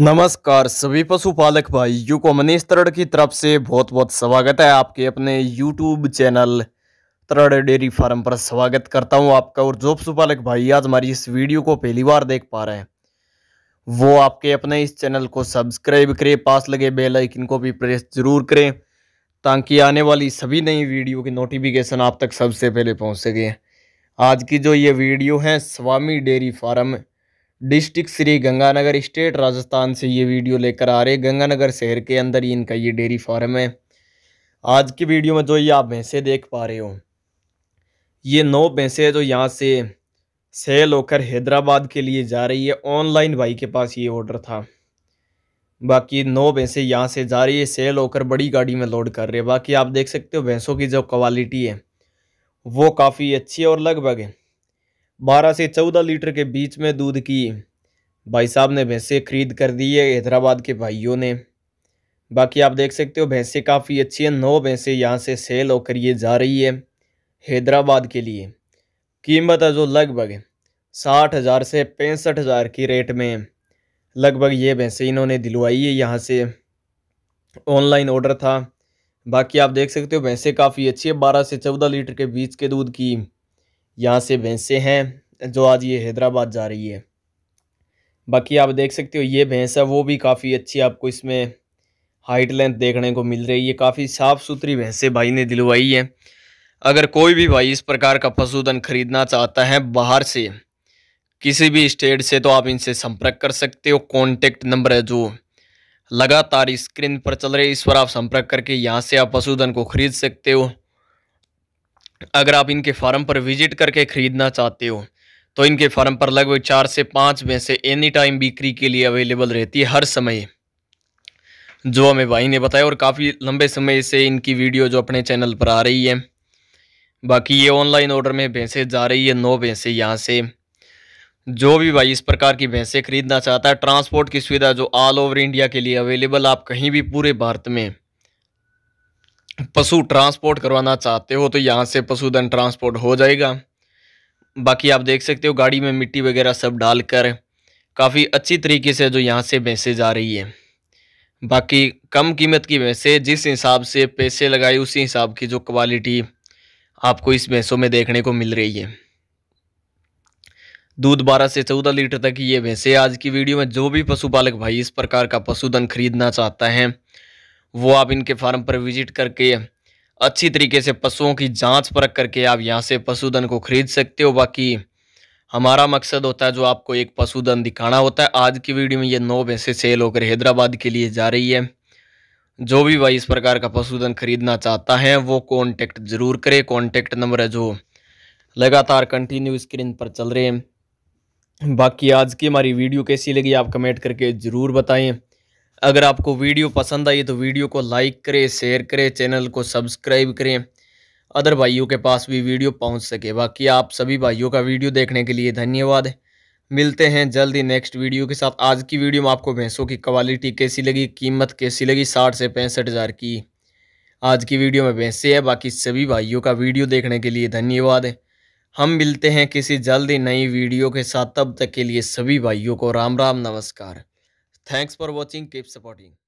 नमस्कार सभी पशुपालक भाइयों को मनीष तरड़ की तरफ से बहुत बहुत स्वागत है आपके अपने यूट्यूब चैनल तरड़ डेयरी फार्म पर स्वागत करता हूं आपका और जो पशुपालक भाई आज हमारी इस वीडियो को पहली बार देख पा रहे हैं वो आपके अपने इस चैनल को सब्सक्राइब करें पास लगे बेल आइकन को भी प्रेस जरूर करें ताकि आने वाली सभी नई वीडियो की नोटिफिकेशन आप तक सबसे पहले पहुँच सके आज की जो ये वीडियो है Swami dairy farm district Shri Ganganagar state Rajasthan से ये वीडियो लेकर आ रहे गंगानगर शहर के अंदर ही इनका ये डेयरी फार्म है आज की वीडियो में जो ये आप भैंसे देख पा रहे हो ये नौ भैंसे जो यहाँ से सेल होकर हैदराबाद के लिए जा रही है ऑनलाइन भाई के पास ये ऑर्डर था बाकी नौ भैंसे यहाँ से जा रही है सेल होकर बड़ी गाड़ी में लोड कर रहे हैं बाकी आप देख सकते हो भैंसों की जो क्वालिटी है वो काफ़ी अच्छी है और लगभग है बारह से चौदह लीटर के बीच में दूध की भाई साहब ने भैंसे खरीद कर दी है हैदराबाद के भाइयों ने बाकी आप देख सकते हो भैंसे काफ़ी अच्छी हैं नौ भैंसे यहाँ से सेल होकर ये जा रही है हैदराबाद के लिए कीमत है जो लगभग साठ हज़ार से पैंसठ हज़ार की रेट में लगभग ये भैंसे इन्होंने दिलवाई है यहाँ से ऑनलाइन ऑर्डर था बाकी आप देख सकते हो भैंसे काफ़ी अच्छी है बारह से चौदह लीटर के बीच के दूध की यहाँ से भैंसें हैं जो आज ये हैदराबाद जा रही है बाकी आप देख सकते हो ये भैंस है वो भी काफ़ी अच्छी आपको इसमें हाइट लेंथ देखने को मिल रही है काफ़ी साफ़ सुथरी भैंसें भाई ने दिलवाई है अगर कोई भी भाई इस प्रकार का पशुधन खरीदना चाहता है बाहर से किसी भी स्टेट से तो आप इनसे संपर्क कर सकते हो कॉन्टेक्ट नंबर है जो लगातार स्क्रीन पर चल रहे इस पर आप संपर्क करके यहाँ से आप पशुधन को खरीद सकते हो अगर आप इनके फार्म पर विजिट करके ख़रीदना चाहते हो तो इनके फार्म पर लगभग चार से पाँच में से एनी टाइम बिक्री के लिए अवेलेबल रहती है हर समय जो हमें भाई ने बताया और काफ़ी लंबे समय से इनकी वीडियो जो अपने चैनल पर आ रही है बाकी ये ऑनलाइन ऑर्डर में भैंसें जा रही है नौ भैंसें यहाँ से जो भी भाई इस प्रकार की भैंसें खरीदना चाहता है ट्रांसपोर्ट की सुविधा जो ऑल ओवर इंडिया के लिए अवेलेबल आप कहीं भी पूरे भारत में पशु ट्रांसपोर्ट करवाना चाहते हो तो यहाँ से पशुधन ट्रांसपोर्ट हो जाएगा बाकी आप देख सकते हो गाड़ी में मिट्टी वगैरह सब डालकर काफ़ी अच्छी तरीके से जो यहाँ से मैसेज आ रही है बाकी कम कीमत की वैसे जिस हिसाब से पैसे लगाए उसी हिसाब की जो क्वालिटी आपको इस भैंसों में देखने को मिल रही है दूध 12 से 14 लीटर तक ये भैंसे आज की वीडियो में जो भी पशुपालक भाई इस प्रकार का पशुधन खरीदना चाहता है वो आप इनके फार्म पर विजिट करके अच्छी तरीके से पशुओं की जांच परख करके आप यहाँ से पशुधन को खरीद सकते हो बाकी हमारा मकसद होता है जो आपको एक पशुधन दिखाना होता है आज की वीडियो में ये नौ भैंसे सेल होकर हैदराबाद के लिए जा रही है जो भी भाई इस प्रकार का पशुधन खरीदना चाहता है वो कॉन्टैक्ट ज़रूर करे कॉन्टैक्ट नंबर है जो लगातार कंटिन्यू स्क्रीन पर चल रहे हैं बाकी आज की हमारी वीडियो कैसी लगी आप कमेंट करके ज़रूर बताएं अगर आपको वीडियो पसंद आई तो वीडियो को लाइक करें शेयर करें चैनल को सब्सक्राइब करें अदर भाइयों के पास भी वीडियो पहुंच सके बाकी आप सभी भाइयों का वीडियो देखने के लिए धन्यवाद मिलते हैं जल्दी नेक्स्ट वीडियो के साथ आज की वीडियो में आपको भैंसों की क्वालिटी कैसी लगी कीमत कैसी लगी साठ से पैंसठ हज़ार की आज की वीडियो में भैंसे है बाकी सभी भाइयों का वीडियो देखने के लिए धन्यवाद हम मिलते हैं किसी जल्दी नई वीडियो के साथ तब तक के लिए सभी भाइयों को राम राम नमस्कार Thanks for watching. Keep supporting.